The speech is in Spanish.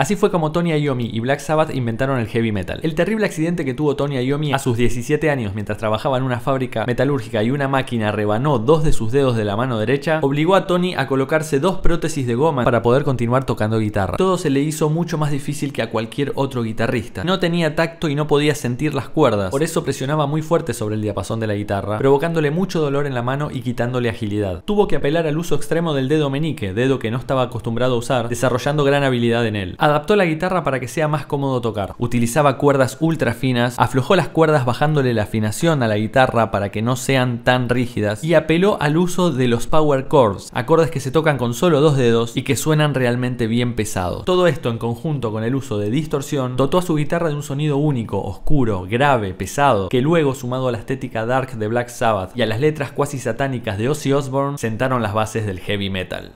Así fue como Tony Iommi y Black Sabbath inventaron el heavy metal. El terrible accidente que tuvo Tony Iommi a sus 17 años mientras trabajaba en una fábrica metalúrgica y una máquina rebanó dos de sus dedos de la mano derecha, obligó a Tony a colocarse dos prótesis de goma para poder continuar tocando guitarra. Todo se le hizo mucho más difícil que a cualquier otro guitarrista. No tenía tacto y no podía sentir las cuerdas, por eso presionaba muy fuerte sobre el diapasón de la guitarra, provocándole mucho dolor en la mano y quitándole agilidad. Tuvo que apelar al uso extremo del dedo menique, dedo que no estaba acostumbrado a usar, desarrollando gran habilidad en él adaptó la guitarra para que sea más cómodo tocar. Utilizaba cuerdas ultra finas, aflojó las cuerdas bajándole la afinación a la guitarra para que no sean tan rígidas y apeló al uso de los power chords, acordes que se tocan con solo dos dedos y que suenan realmente bien pesados. Todo esto en conjunto con el uso de distorsión dotó a su guitarra de un sonido único, oscuro, grave, pesado, que luego sumado a la estética dark de Black Sabbath y a las letras cuasi satánicas de Ozzy Osbourne sentaron las bases del heavy metal.